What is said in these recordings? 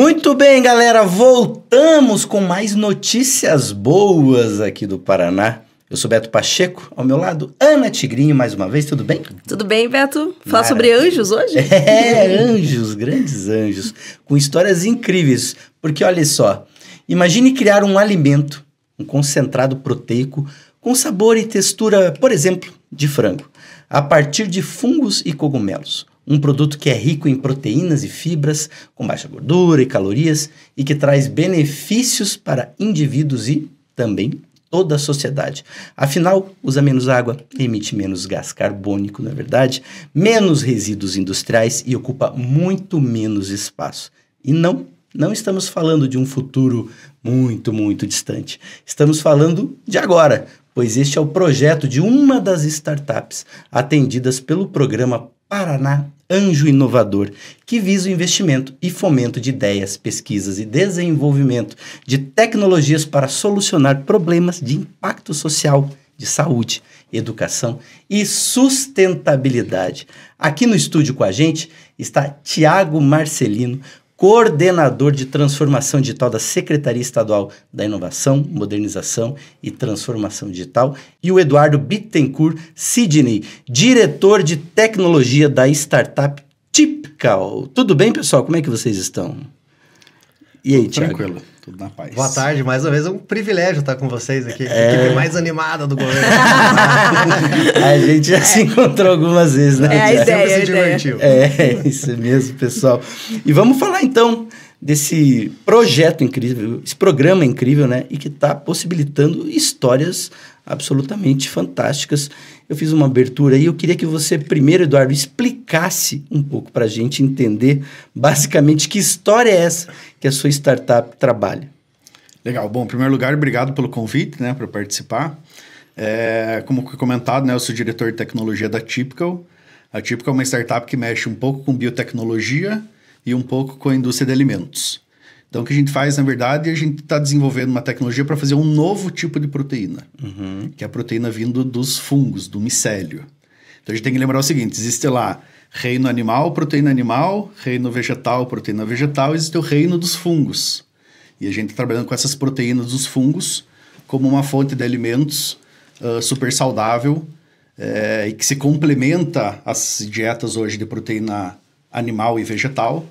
Muito bem, galera, voltamos com mais notícias boas aqui do Paraná. Eu sou Beto Pacheco, ao meu lado Ana Tigrinho mais uma vez, tudo bem? Tudo bem, Beto. Falar sobre anjos hoje? É, anjos, grandes anjos, com histórias incríveis. Porque olha só, imagine criar um alimento, um concentrado proteico com sabor e textura, por exemplo, de frango, a partir de fungos e cogumelos um produto que é rico em proteínas e fibras, com baixa gordura e calorias e que traz benefícios para indivíduos e também toda a sociedade. Afinal, usa menos água, emite menos gás carbônico, na é verdade, menos resíduos industriais e ocupa muito menos espaço. E não, não estamos falando de um futuro muito, muito distante. Estamos falando de agora, pois este é o projeto de uma das startups atendidas pelo programa Paraná Anjo Inovador, que visa o investimento e fomento de ideias, pesquisas e desenvolvimento de tecnologias para solucionar problemas de impacto social, de saúde, educação e sustentabilidade. Aqui no estúdio com a gente está Tiago Marcelino, coordenador de transformação digital da Secretaria Estadual da Inovação, Modernização e Transformação Digital, e o Eduardo Bittencourt Sidney, diretor de tecnologia da startup Typical. Tudo bem, pessoal? Como é que vocês estão? E aí, tudo Tranquilo, tudo na paz. Boa tarde, mais uma vez é um privilégio estar com vocês aqui. É... A equipe mais animada do governo. a gente já se encontrou algumas vezes, né? É a ideia, Sempre se é divertiu. É, isso mesmo, pessoal. E vamos falar então desse projeto incrível, esse programa incrível, né? E que está possibilitando histórias absolutamente fantásticas eu fiz uma abertura e eu queria que você primeiro, Eduardo, explicasse um pouco para a gente entender basicamente que história é essa que a sua startup trabalha. Legal. Bom, em primeiro lugar, obrigado pelo convite, né, para participar. É, como comentado, né, eu sou diretor de tecnologia da Typical. A Typical é uma startup que mexe um pouco com biotecnologia e um pouco com a indústria de alimentos. Então, o que a gente faz, na verdade, é a gente está desenvolvendo uma tecnologia para fazer um novo tipo de proteína, uhum. que é a proteína vindo dos fungos, do micélio. Então, a gente tem que lembrar o seguinte: existe lá reino animal, proteína animal, reino vegetal, proteína vegetal, existe o reino dos fungos. E a gente está trabalhando com essas proteínas dos fungos como uma fonte de alimentos uh, super saudável é, e que se complementa às dietas hoje de proteína animal e vegetal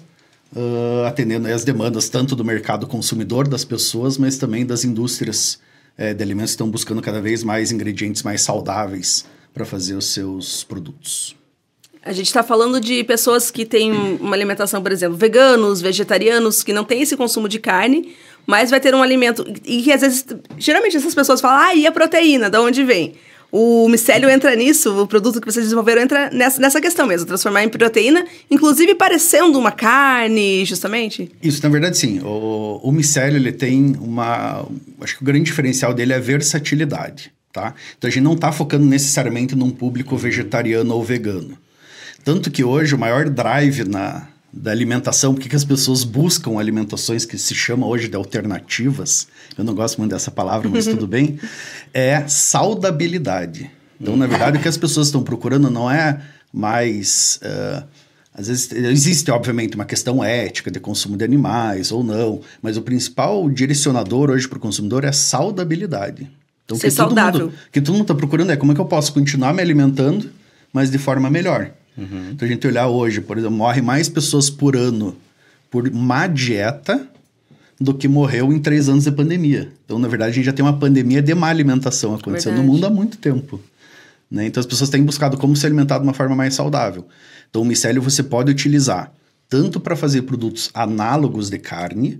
uh, atendendo às demandas tanto do mercado consumidor das pessoas, mas também das indústrias é, de alimentos que estão buscando cada vez mais ingredientes mais saudáveis para fazer os seus produtos. A gente está falando de pessoas que têm uma alimentação, por exemplo, veganos, vegetarianos, que não têm esse consumo de carne, mas vai ter um alimento. E que às vezes, geralmente essas pessoas falam, ah, e a proteína, de onde vem? O micélio entra nisso, o produto que vocês desenvolveram entra nessa, nessa questão mesmo, transformar em proteína, inclusive parecendo uma carne, justamente? Isso, na verdade, sim. O, o micélio, ele tem uma... Acho que o grande diferencial dele é a versatilidade, tá? Então, a gente não está focando necessariamente num público vegetariano ou vegano. Tanto que hoje o maior drive na, da alimentação, porque as pessoas buscam alimentações que se chama hoje de alternativas, eu não gosto muito dessa palavra, mas tudo bem, é saudabilidade. Então, na verdade, o que as pessoas estão procurando não é mais. Uh, às vezes, existe, obviamente, uma questão ética de consumo de animais ou não, mas o principal direcionador hoje para o consumidor é saudabilidade. Então, Ser que saudável. Todo mundo, que todo mundo está procurando é como é que eu posso continuar me alimentando, mas de forma melhor. Uhum. Então a gente olhar hoje, por exemplo, morre mais pessoas por ano por má dieta do que morreu em três anos de pandemia. Então, na verdade, a gente já tem uma pandemia de má alimentação acontecendo verdade. no mundo há muito tempo. Né? Então, as pessoas têm buscado como se alimentar de uma forma mais saudável. Então, o micélio você pode utilizar tanto para fazer produtos análogos de carne,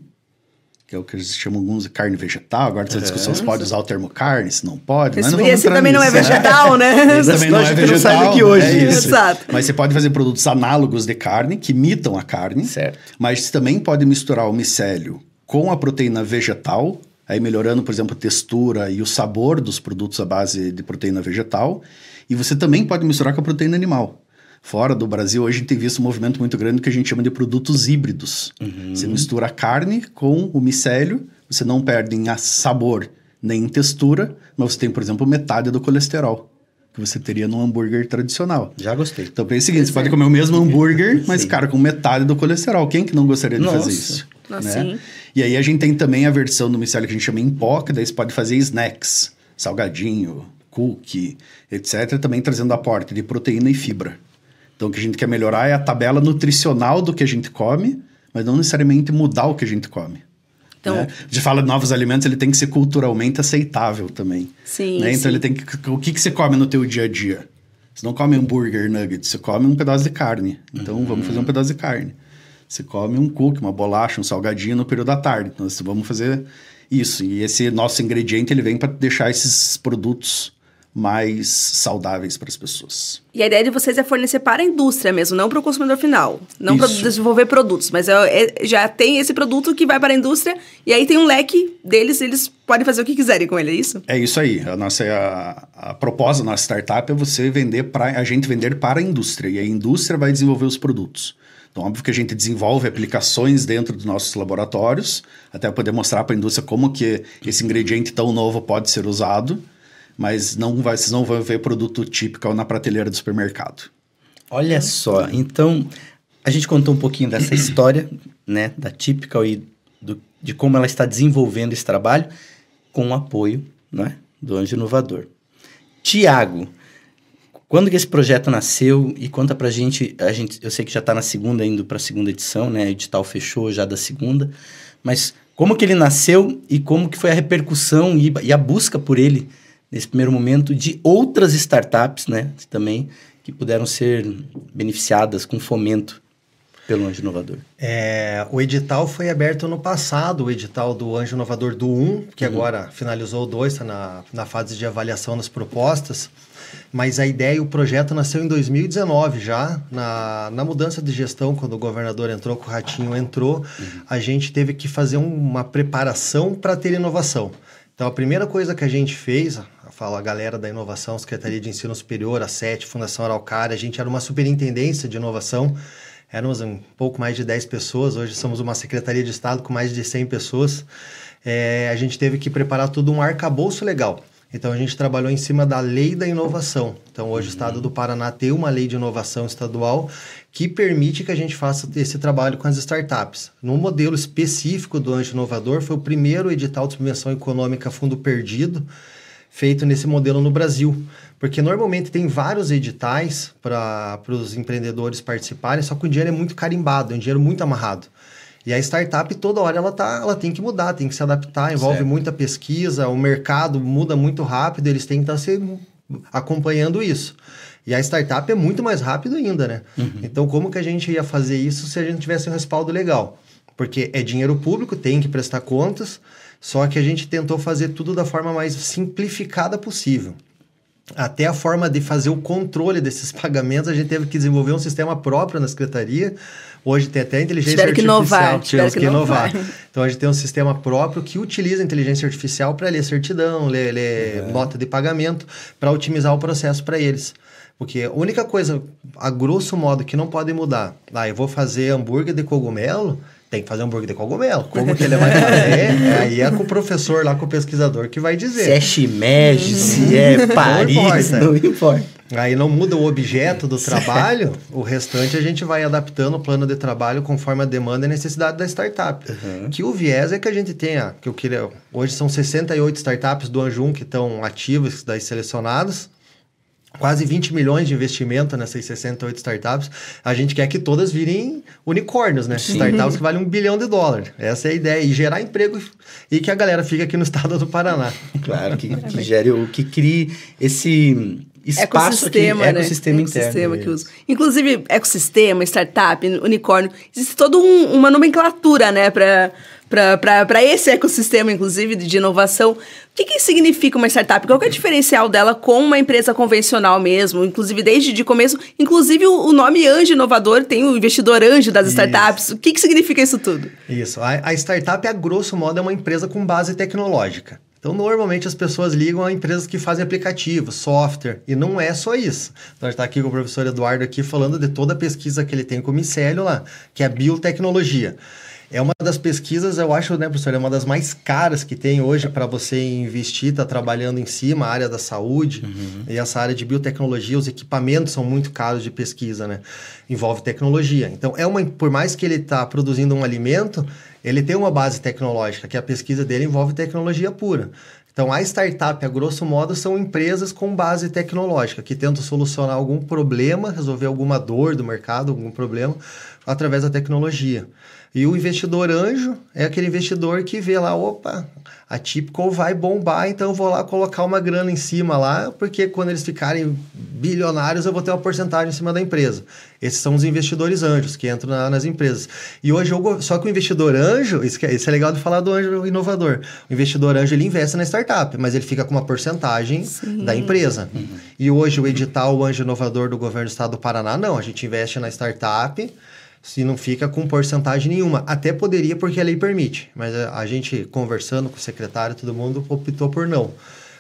que é o que eles chamam alguns de carne vegetal. Agora essa discussão é. se pode usar o termo carne, se não pode. Esse, não esse é também nisso, não é vegetal, né? Esse também não é vegetal. Não sai hoje. É, é Exato. Mas você pode fazer produtos análogos de carne, que imitam a carne. Certo. Mas você também pode misturar o micélio com a proteína vegetal, aí melhorando, por exemplo, a textura e o sabor dos produtos à base de proteína vegetal. E você também pode misturar com a proteína animal. Fora do Brasil, hoje a gente tem visto um movimento muito grande que a gente chama de produtos híbridos. Uhum. Você mistura carne com o micélio, você não perde em sabor nem em textura, mas você tem, por exemplo, metade do colesterol que você teria num hambúrguer tradicional. Já gostei. Então pensa o seguinte, você pode comer o mesmo hambúrguer, mas, cara, com metade do colesterol. Quem que não gostaria de Nossa. fazer isso? Nossa, né? E aí a gente tem também a versão do micélio que a gente chama em pó, que daí você pode fazer snacks, salgadinho, cookie, etc. Também trazendo aporte de proteína e fibra. Então, o que a gente quer melhorar é a tabela nutricional do que a gente come, mas não necessariamente mudar o que a gente come. Então, né? A gente fala de novos alimentos, ele tem que ser culturalmente aceitável também. Sim. Né? Então, sim. ele tem que. O que, que você come no teu dia a dia? Você não come hambúrguer, nuggets, você come um pedaço de carne. Então, uhum. vamos fazer um pedaço de carne. Você come um cookie, uma bolacha, um salgadinho no período da tarde. Então, vamos fazer isso. E esse nosso ingrediente, ele vem para deixar esses produtos mais saudáveis para as pessoas. E a ideia de vocês é fornecer para a indústria mesmo, não para o consumidor final. Não para desenvolver produtos, mas é, é, já tem esse produto que vai para a indústria e aí tem um leque deles, eles podem fazer o que quiserem com ele, é isso? É isso aí. A nossa é a, a proposta da nossa startup é você vender para a gente vender para a indústria e a indústria vai desenvolver os produtos. Então, óbvio que a gente desenvolve aplicações dentro dos nossos laboratórios, até poder mostrar para a indústria como que esse ingrediente tão novo pode ser usado mas não vai, vocês não vão ver produto típico na prateleira do supermercado. Olha só, então a gente contou um pouquinho dessa história, né, da típica e do, de como ela está desenvolvendo esse trabalho com o apoio, né, do Anjo Inovador. Tiago, quando que esse projeto nasceu e conta pra gente, a gente, eu sei que já está na segunda indo para a segunda edição, né, o edital fechou já da segunda, mas como que ele nasceu e como que foi a repercussão e, e a busca por ele nesse primeiro momento, de outras startups, né? Também, que puderam ser beneficiadas com fomento pelo Anjo Inovador? É, o edital foi aberto no passado, o edital do Anjo Inovador do 1, que uhum. agora finalizou o 2, está na, na fase de avaliação das propostas. Mas a ideia e o projeto nasceu em 2019 já, na, na mudança de gestão, quando o governador entrou, com o Ratinho entrou, uhum. a gente teve que fazer uma preparação para ter inovação. Então, a primeira coisa que a gente fez, falo a galera da inovação, Secretaria de Ensino Superior, a SET, Fundação Araucária, a gente era uma superintendência de inovação, éramos um pouco mais de 10 pessoas, hoje somos uma Secretaria de Estado com mais de 100 pessoas. É, a gente teve que preparar todo um arcabouço legal. Então a gente trabalhou em cima da lei da inovação. Então hoje uhum. o estado do Paraná tem uma lei de inovação estadual que permite que a gente faça esse trabalho com as startups. No modelo específico do Anjo Inovador, foi o primeiro edital de subvenção econômica fundo perdido feito nesse modelo no Brasil. Porque normalmente tem vários editais para os empreendedores participarem, só que o dinheiro é muito carimbado, é um dinheiro muito amarrado. E a startup toda hora ela, tá, ela tem que mudar, tem que se adaptar, envolve certo. muita pesquisa, o mercado muda muito rápido, eles têm que estar tá se acompanhando isso. E a startup é muito mais rápido ainda, né? Uhum. Então, como que a gente ia fazer isso se a gente tivesse um respaldo legal? Porque é dinheiro público, tem que prestar contas, só que a gente tentou fazer tudo da forma mais simplificada possível. Até a forma de fazer o controle desses pagamentos, a gente teve que desenvolver um sistema próprio na secretaria Hoje tem até inteligência artificial. Que inovar, que, que inovar. inovar. Então a gente tem um sistema próprio que utiliza inteligência artificial para ler certidão, ler, ler é. nota de pagamento, para otimizar o processo para eles. Porque a única coisa, a grosso modo, que não pode mudar, ah, eu vou fazer hambúrguer de cogumelo, tem que fazer hambúrguer de cogumelo. Como que ele vai fazer? aí é com o professor lá, com o pesquisador que vai dizer. Se é shimeji, se é Paris, não importa. Não importa. Aí não muda o objeto do trabalho, o restante a gente vai adaptando o plano de trabalho conforme a demanda e a necessidade da startup. Uhum. Que o viés é que a gente tenha, que eu queria. Hoje são 68 startups do Anjum que estão ativas, das selecionadas. Quase 20 milhões de investimento nessas 68 startups. A gente quer que todas virem unicórnios, né? Sim. Startups que valem um bilhão de dólares. Essa é a ideia. E gerar emprego e que a galera fique aqui no estado do Paraná. Claro, que, que gere o que crie esse espaço ecossistema, aqui, né? ecossistema, ecossistema interno. Inclusive, ecossistema, startup, unicórnio, existe toda um, uma nomenclatura, né, para para esse ecossistema, inclusive, de inovação. O que, que significa uma startup? Qual é o diferencial dela com uma empresa convencional mesmo? Inclusive, desde de começo, inclusive o, o nome anjo inovador tem o investidor anjo das startups. Isso. O que, que significa isso tudo? Isso. A, a startup, a grosso modo, é uma empresa com base tecnológica. Então, normalmente as pessoas ligam a empresas que fazem aplicativos, software, e não é só isso. Então, a gente está aqui com o professor Eduardo aqui falando de toda a pesquisa que ele tem com o micélio lá, que é a biotecnologia. É uma das pesquisas, eu acho, né, professor, é uma das mais caras que tem hoje para você investir, tá trabalhando em cima, a área da saúde uhum. e essa área de biotecnologia, os equipamentos são muito caros de pesquisa, né? Envolve tecnologia. Então, é uma, por mais que ele está produzindo um alimento, ele tem uma base tecnológica, que a pesquisa dele envolve tecnologia pura. Então, a startup, a grosso modo, são empresas com base tecnológica, que tentam solucionar algum problema, resolver alguma dor do mercado, algum problema, através da tecnologia. E o investidor anjo é aquele investidor que vê lá, opa, a típico vai bombar, então eu vou lá colocar uma grana em cima lá, porque quando eles ficarem bilionários eu vou ter uma porcentagem em cima da empresa. Esses são os investidores anjos que entram na, nas empresas. E hoje, eu, só que o investidor anjo, isso, é, isso é legal de falar do anjo inovador. O investidor anjo, ele investe na startup, mas ele fica com uma porcentagem Sim. da empresa. Uhum. E hoje o edital Anjo Inovador do Governo do Estado do Paraná, não, a gente investe na startup se não fica com porcentagem nenhuma. Até poderia, porque a lei permite, mas a, gente conversando com o secretário, todo mundo optou por não.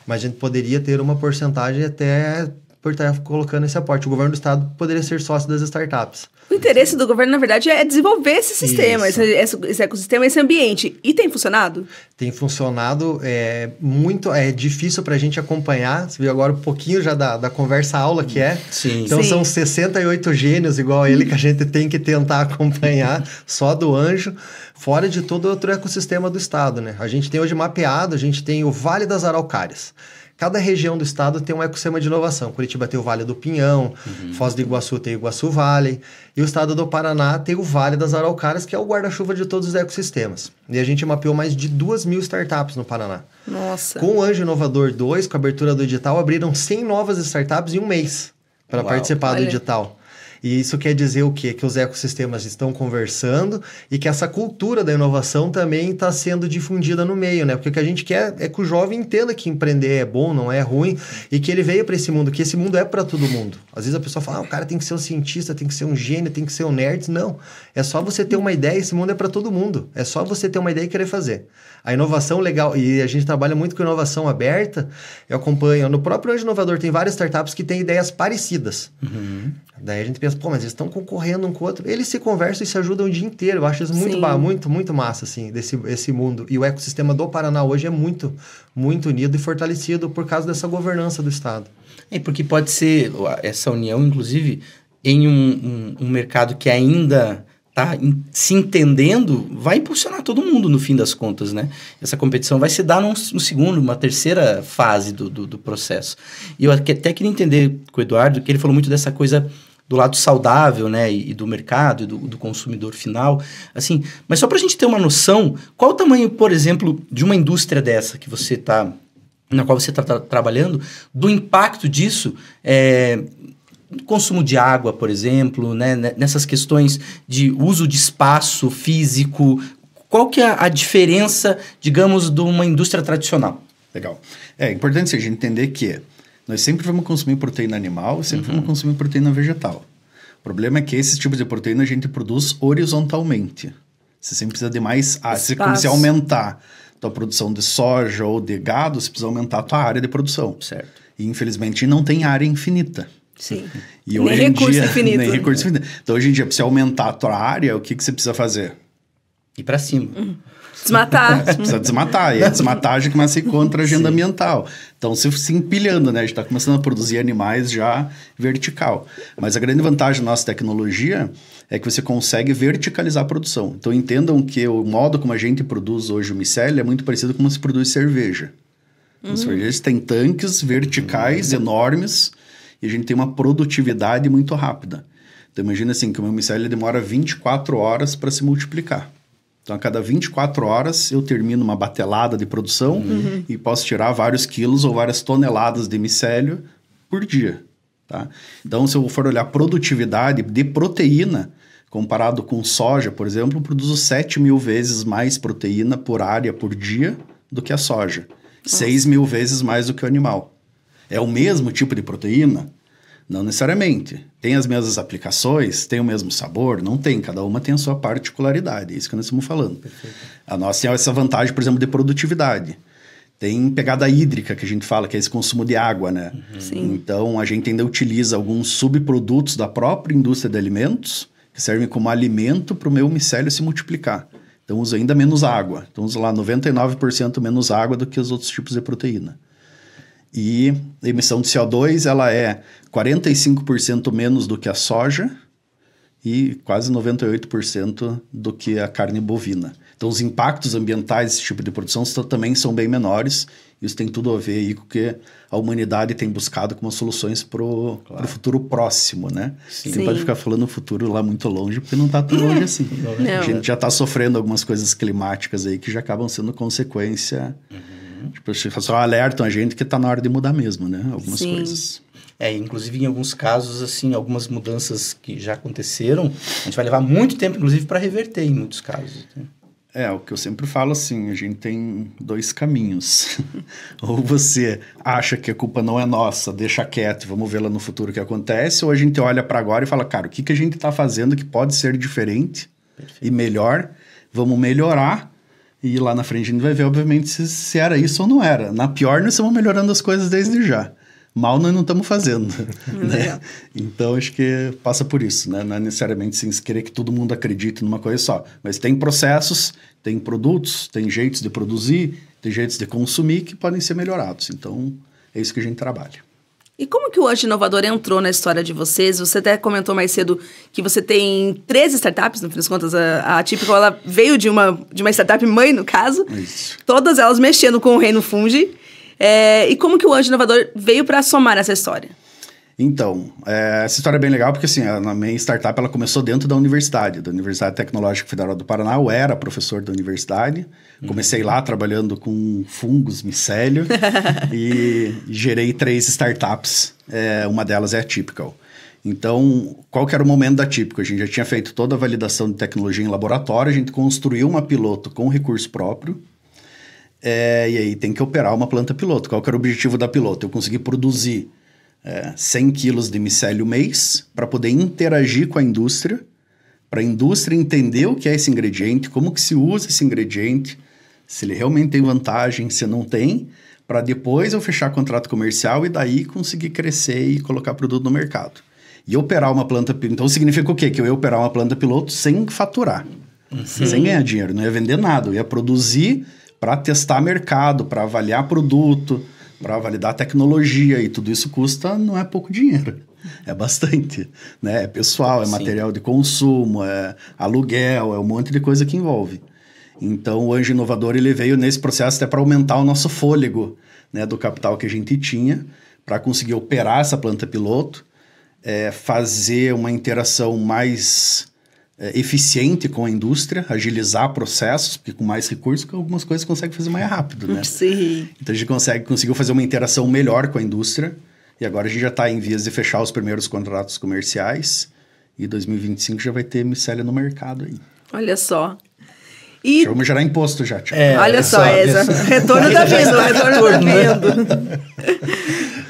Mas a gente poderia ter uma porcentagem até por estar colocando esse aporte. O governo do estado poderia ser sócio das startups. O interesse do governo, na verdade, é desenvolver esse sistema, esse, esse, ecossistema, esse ambiente. E tem funcionado? Tem funcionado. É muito é difícil para a gente acompanhar. Você viu agora um pouquinho já da, da conversa-aula que é. Sim. Então Sim. são 68 gênios igual a ele que a gente tem que tentar acompanhar, só do anjo, fora de todo outro ecossistema do estado. Né? A gente tem hoje mapeado, a gente tem o Vale das Araucárias. Cada região do estado tem um ecossistema de inovação. Curitiba tem o Vale do Pinhão, uhum. Foz do Iguaçu tem o Iguaçu Vale, e o estado do Paraná tem o Vale das Araucárias, que é o guarda-chuva de todos os ecossistemas. E a gente mapeou mais de duas mil startups no Paraná. Nossa! Com o Anjo Inovador 2, com a abertura do edital, abriram 100 novas startups em um mês para participar Olha. do edital. E isso quer dizer o quê? Que os ecossistemas estão conversando e que essa cultura da inovação também está sendo difundida no meio, né? Porque o que a gente quer é que o jovem entenda que empreender é bom, não é ruim, e que ele veio para esse mundo, que esse mundo é para todo mundo. Às vezes a pessoa fala, ah, o cara tem que ser um cientista, tem que ser um gênio, tem que ser um nerd. Não. É só você ter uma ideia, esse mundo é para todo mundo. É só você ter uma ideia e querer fazer. A inovação legal, e a gente trabalha muito com inovação aberta, eu acompanho. No próprio Anjo Inovador tem várias startups que têm ideias parecidas. Uhum. Daí a gente pensa, pô, mas eles estão concorrendo um com o outro. Eles se conversam e se ajudam o dia inteiro. Eu acho isso muito, ba, muito, muito massa, assim, desse esse mundo. E o ecossistema do Paraná hoje é muito, muito unido e fortalecido por causa dessa governança do Estado. É, porque pode ser essa união, inclusive, em um, um, um mercado que ainda tá se entendendo, vai impulsionar todo mundo no fim das contas, né? Essa competição vai se dar num, num segundo, uma terceira fase do, do, do, processo. E eu até queria entender com o Eduardo, que ele falou muito dessa coisa do lado saudável, né, e, e do mercado, e do, do, consumidor final, assim, mas só para a gente ter uma noção, qual o tamanho, por exemplo, de uma indústria dessa que você está, na qual você está tá, trabalhando, do impacto disso é, consumo de água, por exemplo, né? nessas questões de uso de espaço físico, qual que é a diferença, digamos, de uma indústria tradicional? Legal. É importante a gente entender que nós sempre vamos consumir proteína animal, sempre uhum. vamos consumir proteína vegetal. O problema é que esse tipo de proteína a gente produz horizontalmente. Você sempre precisa de mais área. Você começar a aumentar a tua produção de soja ou de gado, você precisa aumentar a tua área de produção. Certo. E infelizmente não tem área infinita. Sim. E nem recurso dia, infinito. Nem recurso infinito. Então, hoje em dia, para você aumentar a tua área, o que, que você precisa fazer? Ir para cima. Uhum. Desmatar. Você precisa desmatar. E a desmatagem começa a ir contra a agenda Sim. ambiental. Então, se, se empilhando, né? A gente está começando a produzir animais já vertical. Mas a grande vantagem da nossa tecnologia é que você consegue verticalizar a produção. Então, entendam que o modo como a gente produz hoje o micélio é muito parecido com como se produz cerveja. Uhum. As cervejas têm tanques verticais uhum. enormes e a gente tem uma produtividade muito rápida. Então imagina assim, que o meu micélio demora 24 horas para se multiplicar. Então, a cada 24 horas, eu termino uma batelada de produção uhum. e posso tirar vários quilos ou várias toneladas de micélio por dia. Tá? Então, se eu for olhar produtividade de proteína, comparado com soja, por exemplo, eu produzo 7 mil vezes mais proteína por área por dia do que a soja. Nossa. 6 mil vezes mais do que o animal é o mesmo tipo de proteína? Não necessariamente. Tem as mesmas aplicações, tem o mesmo sabor? Não tem. Cada uma tem a sua particularidade. É isso que nós estamos falando. Perfeito. A nossa tem é essa vantagem, por exemplo, de produtividade. Tem pegada hídrica, que a gente fala, que é esse consumo de água, né? Uhum. Então, a gente ainda utiliza alguns subprodutos da própria indústria de alimentos, que servem como alimento para o meu micélio se multiplicar. Então, usa ainda menos água. Então, usa lá 99% menos água do que os outros tipos de proteína. E a emissão de CO2 ela é 45% menos do que a soja e quase 98% do que a carne bovina. Então, os impactos ambientais desse tipo de produção também são bem menores. Isso tem tudo a ver com o que a humanidade tem buscado como soluções para o claro. futuro próximo, né? Sim. Você pode ficar falando o futuro lá muito longe, porque não está tão longe assim. Não. A gente já está sofrendo algumas coisas climáticas aí que já acabam sendo consequência... Uhum Uhum. Tipo, só assim, alertam a gente que está na hora de mudar mesmo, né? Algumas Sim. coisas. É, inclusive em alguns casos, assim, algumas mudanças que já aconteceram, a gente vai levar muito tempo, inclusive, para reverter em muitos casos. Né? É, o que eu sempre falo assim, a gente tem dois caminhos. ou você acha que a culpa não é nossa, deixa quieto, vamos vê-la no futuro que acontece, ou a gente olha para agora e fala, cara, o que, que a gente está fazendo que pode ser diferente Perfeito. e melhor? Vamos melhorar e lá na frente a gente vai ver, obviamente, se, se era isso ou não era. Na pior, nós estamos melhorando as coisas desde já. Mal nós não estamos fazendo. né? Então, acho que passa por isso. Né? Não é necessariamente assim, se querer que todo mundo acredite numa coisa só. Mas tem processos, tem produtos, tem jeitos de produzir, tem jeitos de consumir que podem ser melhorados. Então, é isso que a gente trabalha. E como que o Anjo Inovador entrou na história de vocês? Você até comentou mais cedo que você tem 13 startups, no fim das contas, a, a ela veio de uma, de uma startup mãe, no caso. Isso. Todas elas mexendo com o reino fungi. É, e como que o Anjo Inovador veio para somar essa história? Então, é, essa história é bem legal porque, assim, a, minha startup ela começou dentro da universidade, da Universidade Tecnológica Federal do Paraná. Eu era professor da universidade. Comecei lá trabalhando com fungos, micélio e gerei três startups. É, uma delas é a Typical. Então, qual que era o momento da Típico? A gente já tinha feito toda a validação de tecnologia em laboratório, a gente construiu uma piloto com recurso próprio, é, e aí tem que operar uma planta piloto. Qual que era o objetivo da piloto? Eu consegui produzir é, 100 quilos de micélio mês para poder interagir com a indústria, para a indústria entender o que é esse ingrediente, como que se usa esse ingrediente, se ele realmente tem vantagem, se não tem, para depois eu fechar contrato comercial e daí conseguir crescer e colocar produto no mercado. E operar uma planta... Então, significa o quê? Que eu ia operar uma planta piloto sem faturar, uhum. sem ganhar dinheiro. Não ia vender nada, eu ia produzir para testar mercado, para avaliar produto para validar a tecnologia e tudo isso custa não é pouco dinheiro. É bastante, né? É pessoal, é Sim. material de consumo, é aluguel, é um monte de coisa que envolve. Então, o Anjo Inovador ele veio nesse processo até para aumentar o nosso fôlego, né, do capital que a gente tinha para conseguir operar essa planta piloto, é, fazer uma interação mais é, eficiente com a indústria, agilizar processos, porque com mais recursos algumas coisas consegue fazer mais rápido, né? Sim. Então a gente consegue, conseguiu fazer uma interação melhor com a indústria e agora a gente já está em vias de fechar os primeiros contratos comerciais e 2025 já vai ter micélia no mercado aí. Olha só. E... Já vamos gerar imposto já, Tiago. É, Olha é só, é, essa... Tá retorno da venda, retorno da venda.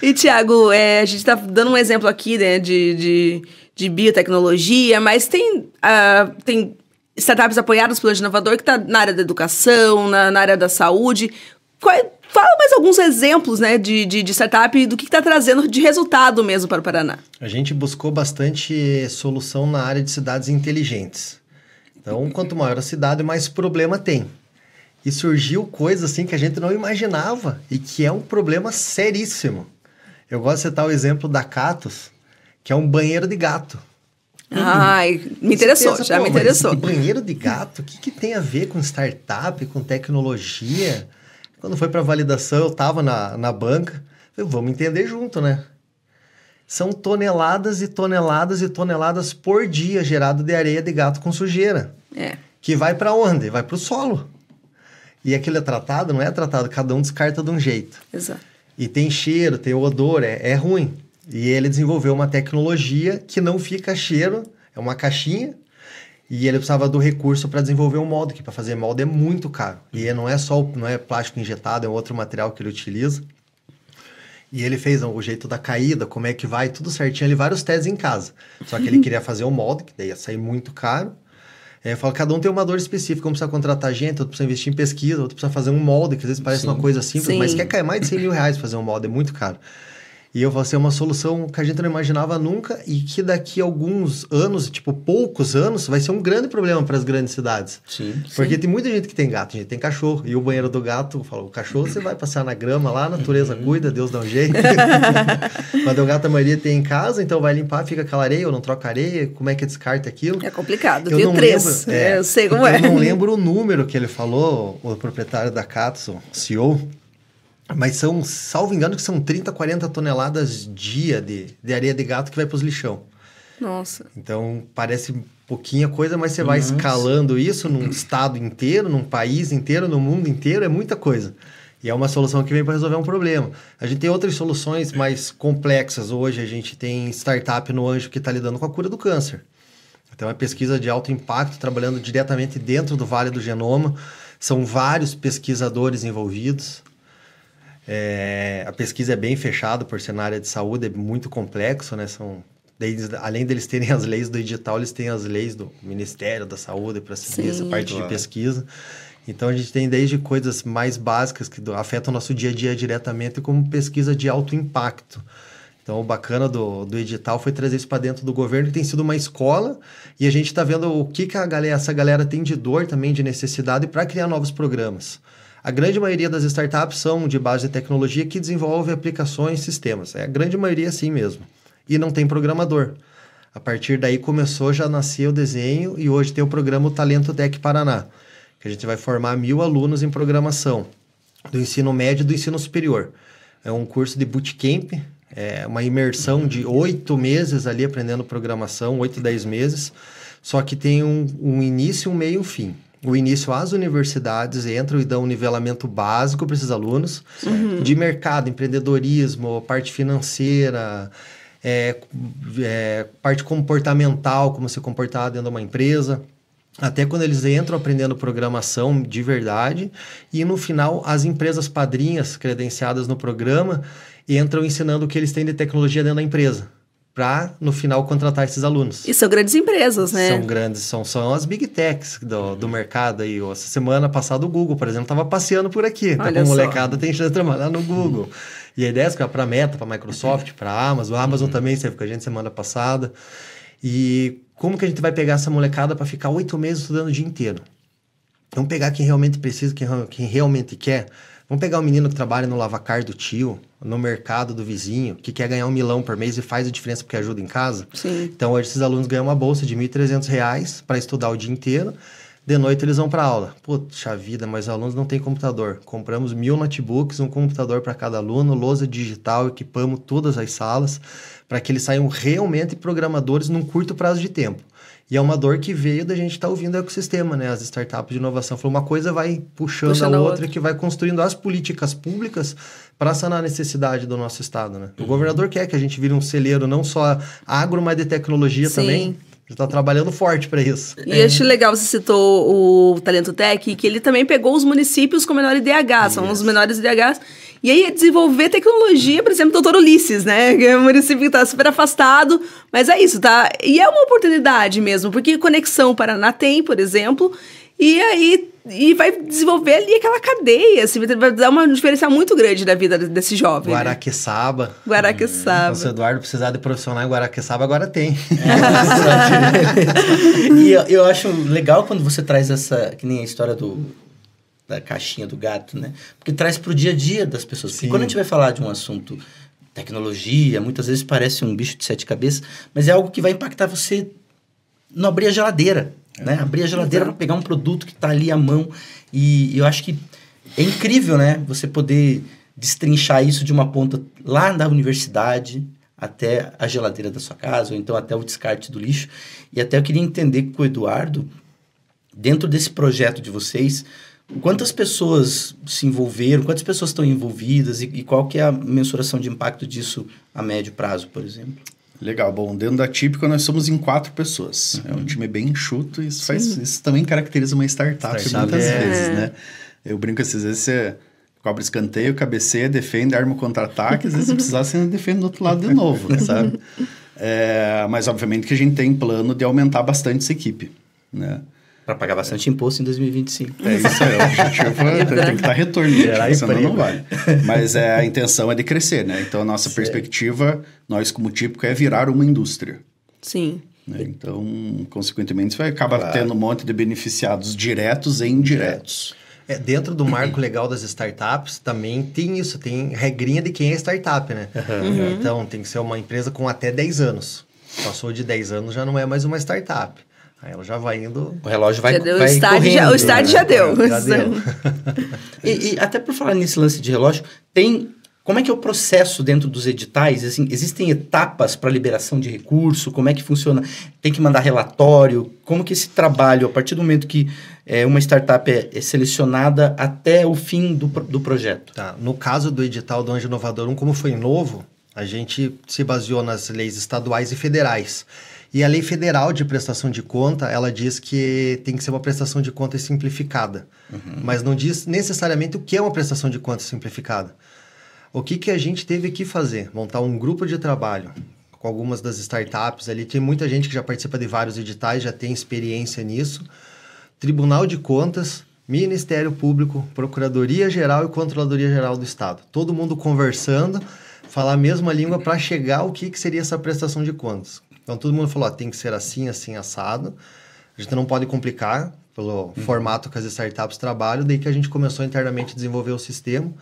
e, Tiago, é, a gente está dando um exemplo aqui né, de, de de biotecnologia, mas tem, uh, tem startups apoiadas pelo inovador que está na área da educação, na, na área da saúde. Qual, é, fala mais alguns exemplos né, de, de, de startup do que está trazendo de resultado mesmo para o Paraná. A gente buscou bastante solução na área de cidades inteligentes. Então, quanto maior a cidade, mais problema tem. E surgiu coisa assim que a gente não imaginava e que é um problema seríssimo. Eu gosto de citar o exemplo da Catos, que é um banheiro de gato. Ai, me interessou, pensa, já me interessou. Banheiro de gato, o que, que tem a ver com startup, com tecnologia? Quando foi para validação, eu estava na, na banca. Falei, vamos entender junto, né? São toneladas e toneladas e toneladas por dia gerado de areia de gato com sujeira. É. Que vai para onde? Vai para o solo. E aquilo é tratado, não é tratado, cada um descarta de um jeito. Exato. E tem cheiro, tem odor, é, é ruim. E ele desenvolveu uma tecnologia que não fica cheiro, é uma caixinha. E ele precisava do recurso para desenvolver um molde, que para fazer molde é muito caro. E não é só não é plástico injetado, é outro material que ele utiliza. E ele fez o jeito da caída, como é que vai, tudo certinho. Ele vários testes em casa. Só que ele uhum. queria fazer o um molde, que daí ia sair muito caro. É, fala, cada um tem uma dor específica, um precisa contratar gente, outro precisa investir em pesquisa, outro precisa fazer um molde, que às vezes parece Sim. uma coisa simples, Sim. mas quer cair mais de 100 mil reais fazer um molde, é muito caro. E eu falei assim, é uma solução que a gente não imaginava nunca e que daqui a alguns anos, tipo poucos anos, vai ser um grande problema para as grandes cidades. Sim. Porque sim. tem muita gente que tem gato, gente tem cachorro. E o banheiro do gato, falou o cachorro você vai passar na grama lá, a natureza uhum. cuida, Deus dá um jeito. Mas o gato a maioria tem em casa, então vai limpar, fica aquela areia ou não troca areia, como é que descarta aquilo? É complicado, eu viu? Três. Lembro, é, eu sei como é. Eu não lembro o número que ele falou, o proprietário da Katsu, CEO mas são, salvo engano, que são 30, 40 toneladas dia de, de areia de gato que vai para os lixão. Nossa. Então, parece pouquinha coisa, mas você Nossa. vai escalando isso num estado inteiro, num país inteiro, no mundo inteiro, é muita coisa. E é uma solução que vem para resolver um problema. A gente tem outras soluções mais complexas. Hoje a gente tem startup no Anjo que está lidando com a cura do câncer. Então é pesquisa de alto impacto, trabalhando diretamente dentro do Vale do Genoma. São vários pesquisadores envolvidos. É, a pesquisa é bem fechada, por ser na área de saúde, é muito complexo, né? São, desde, além deles terem as leis do edital, eles têm as leis do Ministério da Saúde para seguir essa parte claro. de pesquisa. Então a gente tem desde coisas mais básicas que afetam o nosso dia a dia diretamente, como pesquisa de alto impacto. Então, o bacana do, do edital foi trazer isso para dentro do governo, que tem sido uma escola, e a gente está vendo o que, que a galera, essa galera tem de dor também, de necessidade, para criar novos programas. A grande maioria das startups são de base de tecnologia que desenvolve aplicações e sistemas. É a grande maioria é assim mesmo. E não tem programador. A partir daí começou, já nasceu o desenho e hoje tem o programa Talento Tech Paraná, que a gente vai formar mil alunos em programação, do ensino médio e do ensino superior. É um curso de bootcamp, é uma imersão de oito meses ali aprendendo programação, oito, dez meses, só que tem um, um início, um meio e um fim o início às universidades entram e dão um nivelamento básico para esses alunos uhum. de mercado, empreendedorismo, parte financeira, é, é, parte comportamental, como se comportar dentro de uma empresa. Até quando eles entram aprendendo programação de verdade, e no final as empresas padrinhas credenciadas no programa entram ensinando o que eles têm de tecnologia dentro da empresa para no final contratar esses alunos. E são grandes empresas, né? São grandes, são, são as big techs do, do mercado aí. Essa semana passada o Google, por exemplo, estava passeando por aqui. Tá Olha então, a molecada tem chance de trabalhar no Google. e a ideia é para Meta, para Microsoft, para Amazon. A Amazon também esteve com a gente semana passada. E como que a gente vai pegar essa molecada para ficar oito meses estudando o dia inteiro? Vamos pegar quem realmente precisa, quem, quem realmente quer. Vamos pegar um menino que trabalha no lavacar do tio, no mercado do vizinho, que quer ganhar um milão por mês e faz a diferença porque ajuda em casa. Sim. Então, hoje esses alunos ganham uma bolsa de R$ 1.300 para estudar o dia inteiro. De noite eles vão para aula. Puxa vida, mas os alunos não têm computador. Compramos mil notebooks, um computador para cada aluno, lousa digital, equipamos todas as salas para que eles saiam realmente programadores num curto prazo de tempo. E é uma dor que veio da gente estar tá ouvindo o ecossistema, né? As startups de inovação. Falou, uma coisa vai puxando, puxando a, outra, outra, que vai construindo as políticas públicas para sanar a necessidade do nosso Estado, né? Uhum. O governador quer que a gente vire um celeiro não só agro, mas de tecnologia Sim. também. Ele tá trabalhando forte para isso. E é. acho legal, você citou o Talento Tech, que ele também pegou os municípios com menor IDH, são os menores IDHs. E aí é desenvolver tecnologia, por exemplo, doutor Ulisses, né? Que é um município que está super afastado, mas é isso, tá? E é uma oportunidade mesmo, porque Conexão Paraná tem, por exemplo, e aí e vai desenvolver ali aquela cadeia, assim, vai dar uma diferença muito grande na vida desse jovem. Guaraqueçaba. Né? Guaraqueçaba. Hum, se o Eduardo precisar de profissional em Guaraqueçaba, agora tem. É. e eu, eu, acho legal quando você traz essa, que nem a história do da caixinha do gato, né? Porque traz para o dia a dia das pessoas. Sim. Porque quando a gente vai falar de um assunto tecnologia, muitas vezes parece um bicho de sete cabeças, mas é algo que vai impactar você não abrir a geladeira né? Abrir a geladeira para pegar um produto que está ali à mão. E eu acho que é incrível, né? Você poder destrinchar isso de uma ponta lá da universidade até a geladeira da sua casa, ou então até o descarte do lixo. E até eu queria entender com o Eduardo, dentro desse projeto de vocês, quantas pessoas se envolveram, quantas pessoas estão envolvidas e, e qual que é a mensuração de impacto disso a médio prazo, por exemplo? Legal, bom, dentro da Típica nós somos em quatro pessoas. Uhum. É um uhum. time bem enxuto e isso, faz, isso também caracteriza uma startup, startup muitas é. vezes, né? Eu brinco assim, às vezes você cobra escanteio, cabeceia, defende, arma o contra-ataque, às vezes se precisar você defende do outro lado de novo, sabe? É, mas obviamente que a gente tem plano de aumentar bastante essa equipe, né? para pagar bastante imposto em 2025. É isso aí, é o objetivo né? tem que estar retorno, senão não vale. Mas é, a intenção é de crescer, né? Então, a nossa perspectiva, nós como típico, é virar uma indústria. Sim. Né? Então, consequentemente, você acaba claro. tendo um monte de beneficiados diretos e indiretos. É, dentro do marco legal das startups também tem isso, tem regrinha de quem é startup, né? Uhum. Então, tem que ser uma empresa com até 10 anos. Passou de 10 anos, já não é mais uma startup. Aí ela já vai indo. O relógio vai, já deu, vai o estádio já, o né? já deu. É, já deu. e, e, até por falar nesse lance de relógio, tem. Como é que é o processo dentro dos editais? Assim, existem etapas para liberação de recurso? Como é que funciona? Tem que mandar relatório? Como que esse trabalho, a partir do momento que é, uma startup é, é selecionada até o fim do, do projeto? Tá. No caso do edital do Anjo Inovador 1, como foi novo, a gente se baseou nas leis estaduais e federais. E a Lei Federal de Prestação de Conta, ela diz que tem que ser uma prestação de conta simplificada, uhum. mas não diz necessariamente o que é uma prestação de conta simplificada. O que, que a gente teve que fazer? Montar um grupo de trabalho com algumas das startups ali. Tem muita gente que já participa de vários editais, já tem experiência nisso. Tribunal de Contas, Ministério Público, Procuradoria Geral e Controladoria Geral do Estado. Todo mundo conversando, falar a mesma língua para chegar ao que, que seria essa prestação de contas. Então todo mundo falou, tem que ser assim, assim, assado. A gente não pode complicar pelo uhum. formato que as startups trabalham, daí que a gente começou internamente a desenvolver o sistema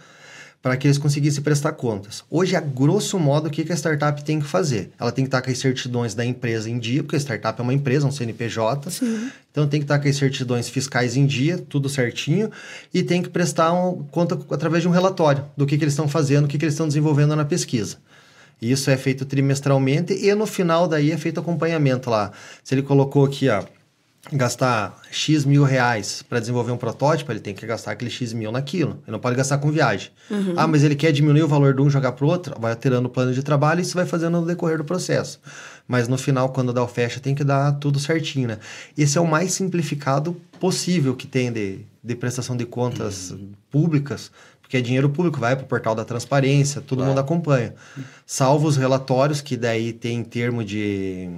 para que eles conseguissem prestar contas. Hoje, a grosso modo, o que a startup tem que fazer? Ela tem que estar com as certidões da empresa em dia, porque a startup é uma empresa, é um CNPJ. Sim. Então, tem que estar com as certidões fiscais em dia, tudo certinho, e tem que prestar um, conta através de um relatório do que, que eles estão fazendo, o que, que eles estão desenvolvendo na pesquisa. Isso é feito trimestralmente e no final daí é feito acompanhamento lá. Se ele colocou aqui, ó, gastar X mil reais para desenvolver um protótipo, ele tem que gastar aquele X mil naquilo. Ele não pode gastar com viagem. Uhum. Ah, mas ele quer diminuir o valor de um jogar para o outro, vai alterando o plano de trabalho e isso vai fazendo no decorrer do processo. Mas no final, quando dá o fecha, tem que dar tudo certinho, né? Esse é o mais simplificado possível que tem de, de prestação de contas uhum. públicas porque é dinheiro público, vai para o portal da transparência, todo claro. mundo acompanha. Salvo os relatórios, que daí tem termo de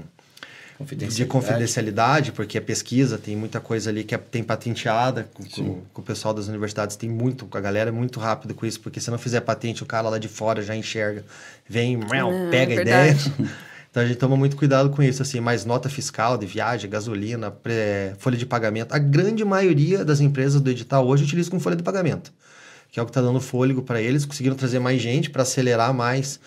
confidencialidade. de confidencialidade, porque a é pesquisa tem muita coisa ali que é, tem patenteada, com, com, com, o pessoal das universidades tem muito, a galera é muito rápido com isso, porque se não fizer patente, o cara lá de fora já enxerga, vem, ah, é pega é a ideia. Então a gente toma muito cuidado com isso, assim, mais nota fiscal de viagem, gasolina, pré, eh, folha de pagamento. A grande maioria das empresas do edital hoje utiliza com folha de pagamento que é o que está dando fôlego para eles. Conseguiram trazer mais gente para acelerar mais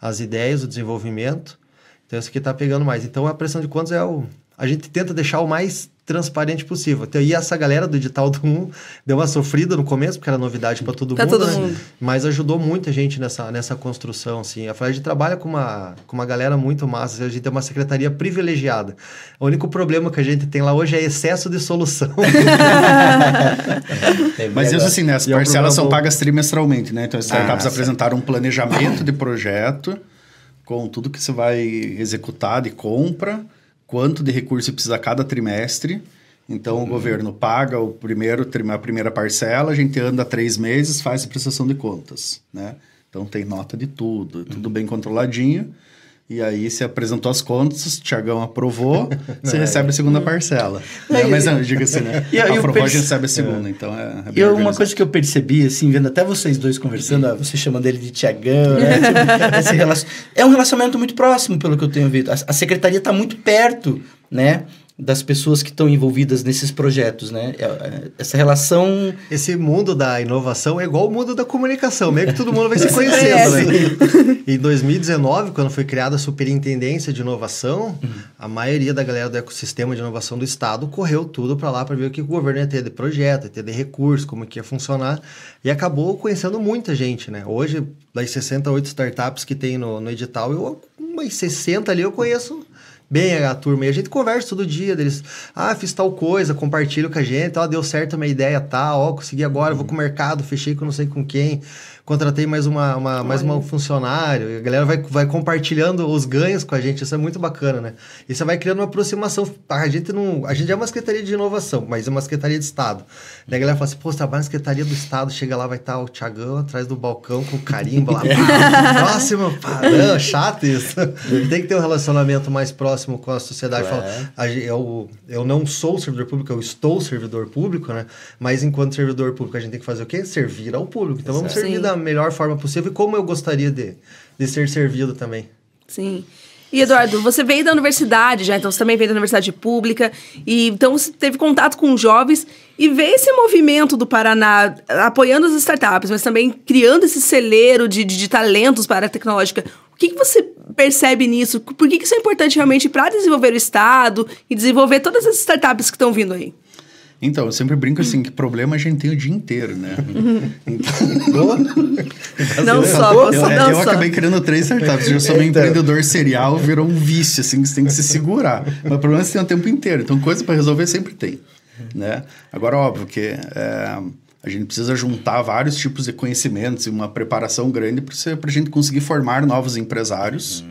as ideias, o desenvolvimento. Então, isso aqui está pegando mais. Então, a pressão de contas é o, a gente tenta deixar o mais transparente possível. Então, e essa galera do Digital do 1 deu uma sofrida no começo, porque era novidade para todo, pra mundo, todo né? mundo, mas ajudou muita gente nessa, nessa construção, assim. A Fred trabalha com uma, com uma galera muito massa, a gente tem uma secretaria privilegiada. O único problema que a gente tem lá hoje é excesso de solução. É, é, mas é isso assim, né? As é parcelas são pagas trimestralmente, né? Então, as ah, startups ah, apresentaram um planejamento de projeto com tudo que você vai executar de compra quanto de recurso precisa cada trimestre. Então, uhum. o governo paga o primeiro, a primeira parcela, a gente anda três meses, faz a prestação de contas, né? Então, tem nota de tudo, é tudo uhum. bem controladinho. E aí se apresentou as contas, o Tiagão aprovou, você é, recebe a é. segunda parcela. Né? Mas não, diga assim, né? E, aprovou, perce... a gente recebe a segunda, é. então é, é E uma coisa que eu percebi, assim, vendo até vocês dois conversando, ah, você chamando ele de Tiagão, né? tipo, relacion... É um relacionamento muito próximo, pelo que eu tenho visto. A, a secretaria está muito perto, né? das pessoas que estão envolvidas nesses projetos, né? É, é, essa relação... Esse mundo da inovação é igual o mundo da comunicação, meio que todo mundo vai se é. conhecendo, né? Em 2019, quando foi criada a Superintendência de Inovação, uhum. a maioria da galera do ecossistema de inovação do Estado correu tudo para lá para ver o que o governo ia ter de projeto, ia ter de recurso, como que ia funcionar, e acabou conhecendo muita gente, né? Hoje, das 68 startups que tem no, no edital, eu umas 60 ali eu conheço bem a turma. E a gente conversa todo dia deles. Ah, fiz tal coisa, compartilho com a gente. Ó, deu certo a minha ideia, tá? Ó, consegui agora, uhum. vou com o mercado, fechei com não sei com quem contratei mais uma, uma mais um funcionário. A galera vai, vai compartilhando os ganhos com a gente. Isso é muito bacana, né? E você vai criando uma aproximação. Tá, a gente não. A gente é uma Secretaria de Inovação, mas é uma Secretaria de Estado. E a galera fala assim, pô, você trabalha na Secretaria do Estado, chega lá, vai estar tá o Tiagão atrás do balcão com carimbo lá. próximo, chato isso. Tem que ter um relacionamento mais próximo com a sociedade. eu, eu não sou servidor público, eu estou servidor público, né? Mas enquanto servidor público, a gente tem que fazer o quê? Servir ao público. Então vamos Sim. servir da melhor forma possível e como eu gostaria de, de ser servido também. Sim. E Eduardo, você veio da universidade já, então você também veio da universidade pública, e então você teve contato com jovens e vê esse movimento do Paraná apoiando as startups, mas também criando esse celeiro de, de, de talentos para a tecnológica. O que, que você percebe nisso? Por que, que isso é importante realmente para desenvolver o Estado e desenvolver todas as startups que estão vindo aí? Então, eu sempre brinco assim, que problema a gente tem o dia inteiro, né? Uhum. Então, então, não assim, só, você eu, não eu só. acabei criando três startups. Eu sou um empreendedor serial, virou um vício, assim, que você tem que se segurar. Mas o problema é que você tem o tempo inteiro. Então, coisa para resolver sempre tem, né? Agora, óbvio que é, a gente precisa juntar vários tipos de conhecimentos e uma preparação grande para a gente conseguir formar novos empresários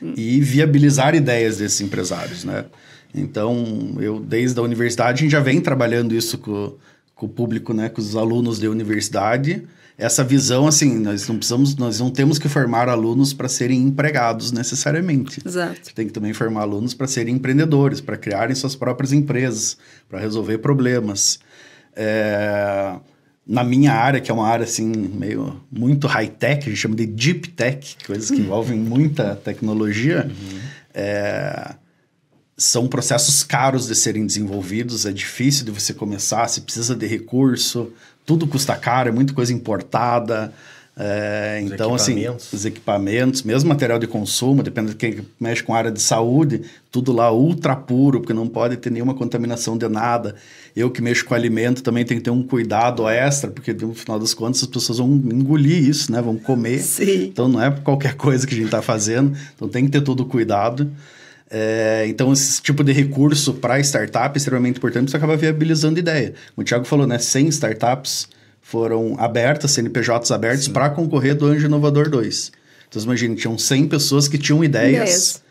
hum. e viabilizar ideias desses empresários, né? Então, eu desde a universidade a gente já vem trabalhando isso com, com o público, né, com os alunos da universidade. Essa visão assim, nós não precisamos, nós não temos que formar alunos para serem empregados necessariamente. Exato. Tem que também formar alunos para serem empreendedores, para criarem suas próprias empresas, para resolver problemas. É, na minha área, que é uma área assim meio muito high tech, a gente chama de deep tech, coisas que envolvem muita tecnologia. Uhum. É, são processos caros de serem desenvolvidos, é difícil de você começar, se precisa de recurso, tudo custa caro, é muita coisa importada. É, então, assim, os equipamentos, mesmo material de consumo, depende de quem mexe com a área de saúde, tudo lá ultra puro, porque não pode ter nenhuma contaminação de nada. Eu que mexo com alimento também tenho que ter um cuidado extra, porque no final das contas as pessoas vão engolir isso, né? Vão comer. Sim. Então não é qualquer coisa que a gente está fazendo. Então tem que ter todo o cuidado. É, então, esse tipo de recurso para startup é extremamente importante, isso acaba viabilizando ideia. O Thiago falou, né? 100 startups foram abertas, CNPJs abertos, para concorrer do Anjo Inovador 2. Então, imagina, tinham 100 pessoas que tinham ideias, ideias.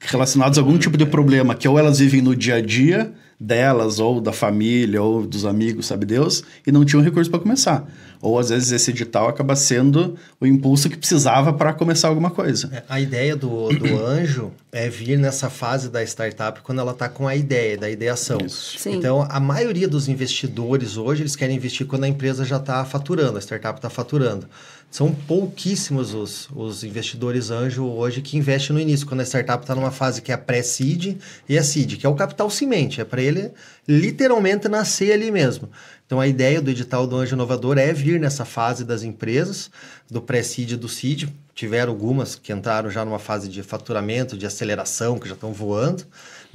relacionadas a algum tipo de problema, que ou elas vivem no dia a dia delas ou da família ou dos amigos, sabe Deus, e não tinham recurso para começar. Ou às vezes esse edital acaba sendo o impulso que precisava para começar alguma coisa. É, a ideia do, do anjo é vir nessa fase da startup quando ela está com a ideia, da ideação. Então, a maioria dos investidores hoje, eles querem investir quando a empresa já está faturando, a startup está faturando. São pouquíssimos os, os investidores anjo hoje que investem no início, quando a startup está numa fase que é a pré-seed e a seed, que é o capital semente. É para ele literalmente nascer ali mesmo. Então a ideia do edital do Anjo Inovador é vir nessa fase das empresas, do pré-seed e do seed. Tiveram algumas que entraram já numa fase de faturamento, de aceleração, que já estão voando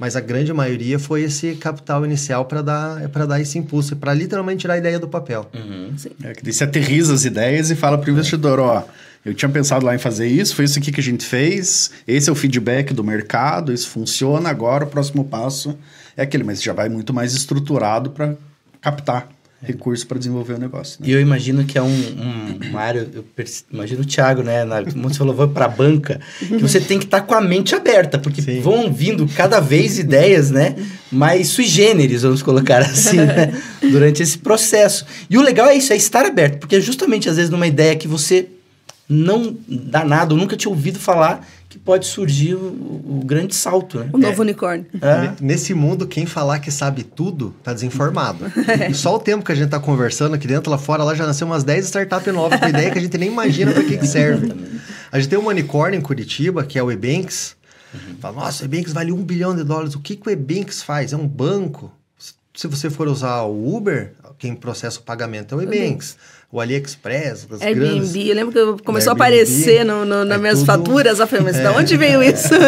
mas a grande maioria foi esse capital inicial para dar, para dar esse impulso, para literalmente tirar a ideia do papel. Uhum. É, que daí você aterriza as ideias e fala para o investidor, ó... Eu tinha pensado lá em fazer isso, foi isso aqui que a gente fez, esse é o feedback do mercado, isso funciona, agora o próximo passo é aquele, mas já vai muito mais estruturado para captar recurso para desenvolver o negócio. Né? E eu imagino que é um, um uma área, eu imagino o Thiago, né? Na, como você falou, vou para a banca, que você tem que estar tá com a mente aberta, porque Sim. vão vindo cada vez ideias, né? Mais sui generis, vamos colocar assim, né? Durante esse processo. E o legal é isso, é estar aberto, porque é justamente às vezes numa ideia que você não danado, nunca tinha ouvido falar que pode surgir o, o grande salto, né? O novo é. unicórnio. É. Nesse mundo, quem falar que sabe tudo tá desinformado. e só o tempo que a gente tá conversando aqui dentro, lá fora, lá já nasceu umas 10 startups novas com ideia que a gente nem imagina para que, que serve. A gente tem um unicórnio em Curitiba, que é o Ebanks. Uhum. Fala, nossa, o Ebanks vale um bilhão de dólares. O que, que o Ebanks faz? É um banco. Se você for usar o Uber, quem processa o pagamento é o Ebanks. Uhum o AliExpress, as Airbnb. Grandes, eu lembro que começou Airbnb, a aparecer no, no, nas é minhas tudo, faturas. Eu falei, mas é, da onde veio isso?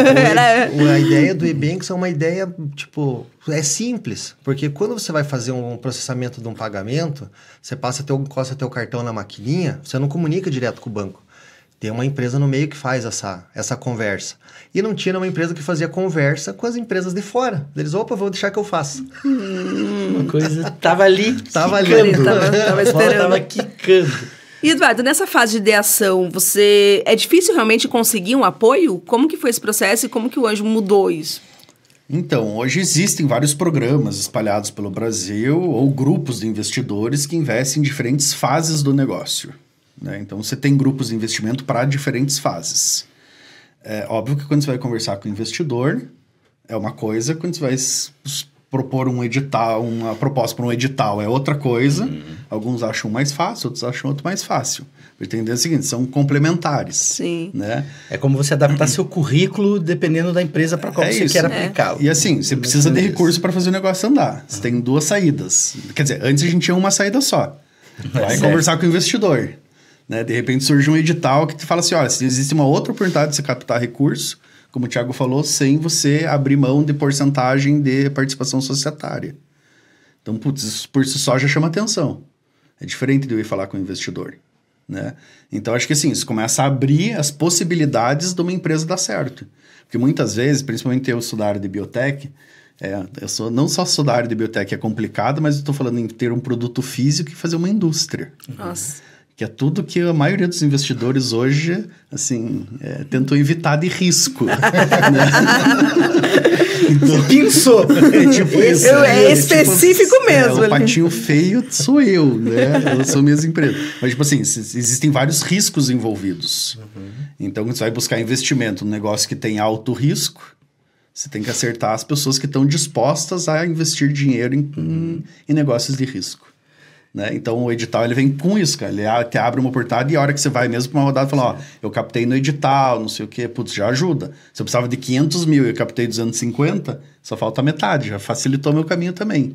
A ideia do eBanks é uma ideia, tipo, é simples. Porque quando você vai fazer um processamento de um pagamento, você passa teu, encosta teu cartão na maquininha, você não comunica direto com o banco. Tem uma empresa no meio que faz essa, essa conversa. E não tinha uma empresa que fazia conversa com as empresas de fora. Eles, opa, vou deixar que eu faça. Hum, uma coisa tava ali, tava ali, né? tava, tava esperando, tava quicando. E Eduardo, nessa fase de ideação, você é difícil realmente conseguir um apoio? Como que foi esse processo e como que o Anjo mudou isso? Então, hoje existem vários programas espalhados pelo Brasil ou grupos de investidores que investem em diferentes fases do negócio. Né? Então, você tem grupos de investimento para diferentes fases. É óbvio que quando você vai conversar com o investidor, é uma coisa, quando você vai propor um edital, uma proposta para um edital é outra coisa. Uhum. Alguns acham um mais fácil, outros acham outro mais fácil. Entender é o seguinte, são complementares. Sim. Né? É como você adaptar uhum. seu currículo dependendo da empresa para é qual é você isso. quer é. aplicá-lo. E assim, você precisa de recurso para fazer o negócio andar. Você uhum. tem duas saídas. Quer dizer, antes a gente tinha uma saída só. Vai conversar com o investidor. Né? De repente surge um edital que te fala assim: olha, existe uma outra oportunidade de você captar recurso, como o Thiago falou, sem você abrir mão de porcentagem de participação societária. Então, putz, isso por si só já chama atenção. É diferente de eu ir falar com o investidor. Né? Então, acho que assim, isso começa a abrir as possibilidades de uma empresa dar certo. Porque muitas vezes, principalmente eu sou da área de biotech, é, eu sou, não só sou da área de biotech, é complicado, mas eu estou falando em ter um produto físico e fazer uma indústria. Nossa que é tudo que a maioria dos investidores hoje, assim, é, tentou evitar de risco. Né? então, Pinçou! É tipo isso. Eu, é né? é tipo, específico tipo, mesmo. É, o patinho feio sou eu, né? Eu sou minhas empresas. Mas, tipo assim, existem vários riscos envolvidos. Uhum. Então, você vai buscar investimento num negócio que tem alto risco, você tem que acertar as pessoas que estão dispostas a investir dinheiro em, uhum. em negócios de risco. Né? Então o edital ele vem com isso, cara. Ele até abre uma portada e a hora que você vai mesmo para uma rodada, fala, ó, eu captei no edital, não sei o quê, putz, já ajuda. Se eu precisava de 500 mil e eu captei 250, só falta metade, já facilitou meu caminho também.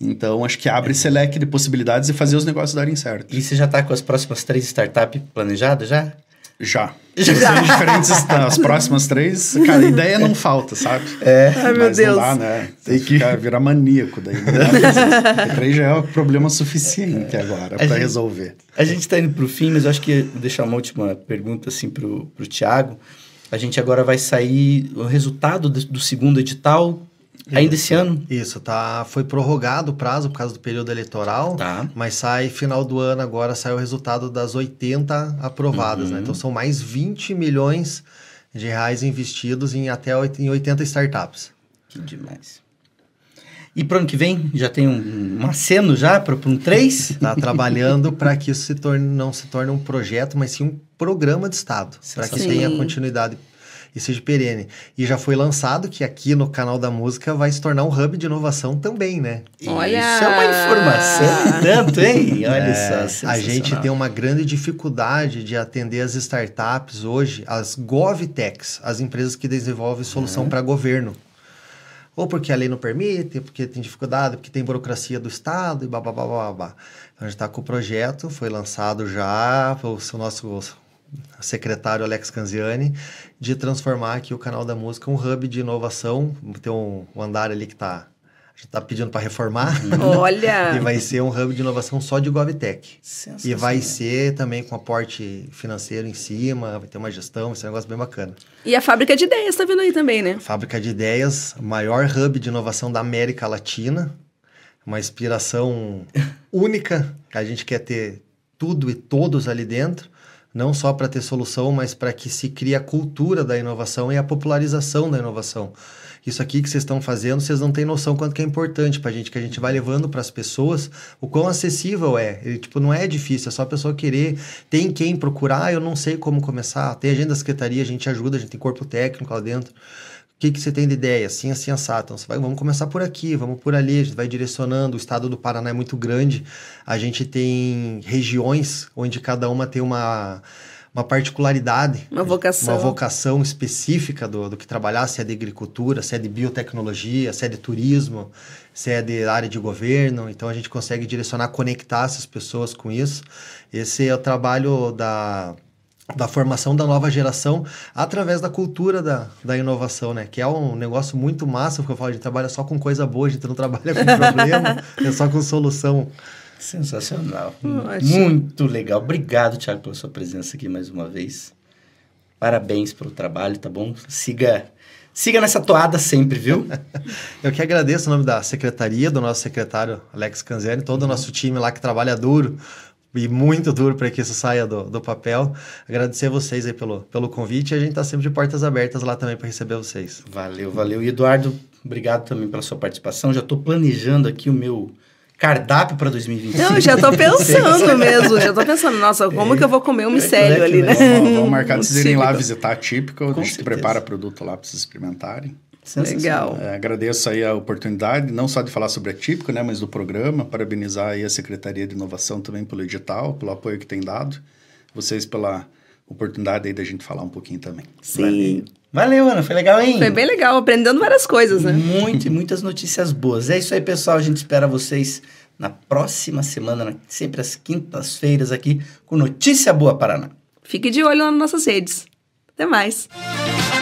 Então, acho que abre é. leque de possibilidades e fazer os negócios darem certo. E você já está com as próximas três startups planejadas já? Já. Já. diferentes das tá, próximas três, cara, ideia não falta, sabe? É. Ai, meu Mas Deus. Não dá, né? Tem que ficar, virar maníaco daí. Três já é o problema suficiente é. agora para resolver. A gente está indo para o fim, mas eu acho que vou deixar uma última pergunta assim para o Tiago. A gente agora vai sair o resultado do segundo edital Ainda isso, esse ano? Isso, tá. Foi prorrogado o prazo por causa do período eleitoral. Tá. Mas sai final do ano agora, sai o resultado das 80 aprovadas, né? uhum. né? Então são mais 20 milhões de reais investidos em até em 80 startups. Que demais. E para o ano que vem já tem um, um aceno já para um 3? Está trabalhando para que isso se torne, não se torne um projeto, mas sim um programa de Estado. Para que tenha continuidade e seja perene. E já foi lançado que aqui no canal da música vai se tornar um hub de inovação também, né? Olha! Isso é uma informação tanto, hein? Olha é, só. A gente tem uma grande dificuldade de atender as startups hoje, as GovTechs, as empresas que desenvolvem solução uhum. para governo ou porque a lei não permite, porque tem dificuldade, porque tem burocracia do Estado e babá. Então a gente está com o projeto, foi lançado já, o nosso secretário Alex Canziani, de transformar aqui o canal da música um hub de inovação. Tem um, um andar ali que está a gente tá pedindo para reformar. Uhum. Olha! e vai ser um hub de inovação só de GovTech. E vai ser também com aporte financeiro em cima, vai ter uma gestão, vai ser um negócio bem bacana. E a Fábrica de Ideias tá vindo aí também, né? Fábrica de Ideias, maior hub de inovação da América Latina. Uma inspiração única. A gente quer ter tudo e todos ali dentro não só para ter solução, mas para que se crie a cultura da inovação e a popularização da inovação. Isso aqui que vocês estão fazendo, vocês não têm noção quanto que é importante para a gente, que a gente vai levando para as pessoas o quão acessível é. Ele, tipo, não é difícil, é só a pessoa querer. Tem quem procurar, eu não sei como começar. Tem agenda da secretaria, a gente ajuda, a gente tem corpo técnico lá dentro o que, que você tem de ideia? Assim, assim, assado. Então, vai, vamos começar por aqui, vamos por ali, a gente vai direcionando. O estado do Paraná é muito grande, a gente tem regiões onde cada uma tem uma, uma particularidade. Uma vocação. Uma vocação específica do, do que trabalhar, se é de agricultura, se é de biotecnologia, se é de turismo, se é de área de governo. Então, a gente consegue direcionar, conectar essas pessoas com isso. Esse é o trabalho da da formação da nova geração através da cultura da, da inovação, né? Que é um negócio muito massa, porque eu falo, a gente trabalha só com coisa boa, a gente não trabalha com problema, é só com solução. Sensacional. Nossa. Muito legal. Obrigado, Tiago, pela sua presença aqui mais uma vez. Parabéns pelo trabalho, tá bom? Siga Siga nessa toada sempre, viu? eu que agradeço o nome da secretaria, do nosso secretário Alex Canziani, todo uhum. o nosso time lá que trabalha duro e muito duro para que isso saia do, do papel. Agradecer a vocês aí pelo, pelo convite e a gente está sempre de portas abertas lá também para receber vocês. Valeu, valeu. E Eduardo, obrigado também pela sua participação. Já estou planejando aqui o meu cardápio para 2025. Não, já estou pensando mesmo, já estou pensando, nossa, como é, que eu vou comer um micélio é, é ali, né? Vamos, marcar de vocês irem lá visitar a Típica, a gente prepara produto lá para vocês experimentarem. Legal. É, agradeço aí a oportunidade, não só de falar sobre a Típico, né, mas do programa. Parabenizar aí a Secretaria de Inovação também pelo edital, pelo apoio que tem dado. Vocês pela oportunidade aí da gente falar um pouquinho também. Sim. Valeu. Valeu, Ana. Foi legal, hein? Foi bem legal, aprendendo várias coisas, né? Muito, muitas notícias boas. É isso aí, pessoal. A gente espera vocês na próxima semana, sempre às quintas-feiras aqui, com Notícia Boa Paraná. Fique de olho nas nossas redes. Até mais.